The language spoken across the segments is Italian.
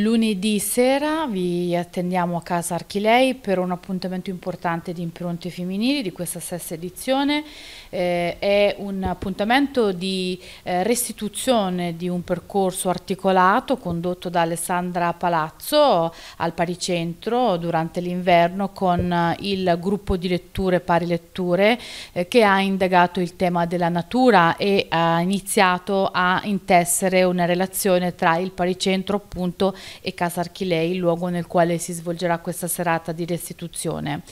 Lunedì sera vi attendiamo a casa Archilei per un appuntamento importante di impronte femminili di questa stessa edizione. Eh, è un appuntamento di eh, restituzione di un percorso articolato condotto da Alessandra Palazzo al Paricentro durante l'inverno con eh, il gruppo di letture Pari Letture eh, che ha indagato il tema della natura e ha iniziato a intessere una relazione tra il Paricentro appunto e e Casa Archilei, il luogo nel quale si svolgerà questa serata di restituzione.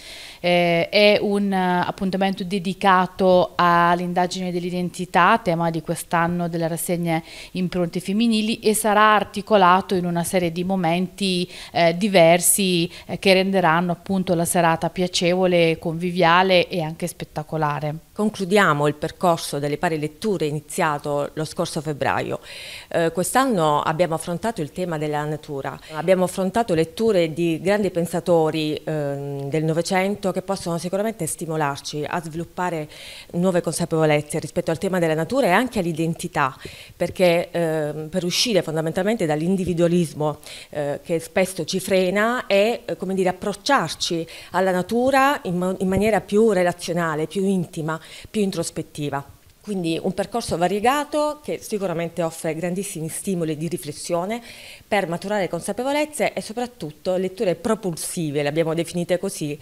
Eh, è un eh, appuntamento dedicato all'indagine dell'identità, tema di quest'anno della rassegna Impronte Femminili e sarà articolato in una serie di momenti eh, diversi eh, che renderanno appunto la serata piacevole, conviviale e anche spettacolare. Concludiamo il percorso delle pari letture iniziato lo scorso febbraio. Eh, quest'anno abbiamo affrontato il tema della letteratura. Abbiamo affrontato letture di grandi pensatori eh, del Novecento che possono sicuramente stimolarci a sviluppare nuove consapevolezze rispetto al tema della natura e anche all'identità, perché eh, per uscire fondamentalmente dall'individualismo eh, che spesso ci frena e eh, come dire, approcciarci alla natura in, in maniera più relazionale, più intima, più introspettiva. Quindi un percorso variegato che sicuramente offre grandissimi stimoli di riflessione per maturare consapevolezze e soprattutto letture propulsive, le abbiamo definite così,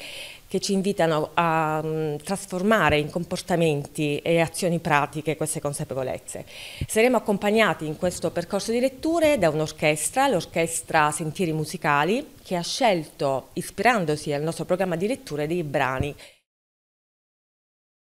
che ci invitano a mm, trasformare in comportamenti e azioni pratiche queste consapevolezze. Saremo accompagnati in questo percorso di letture da un'orchestra, l'orchestra Sentieri Musicali, che ha scelto, ispirandosi al nostro programma di letture, dei brani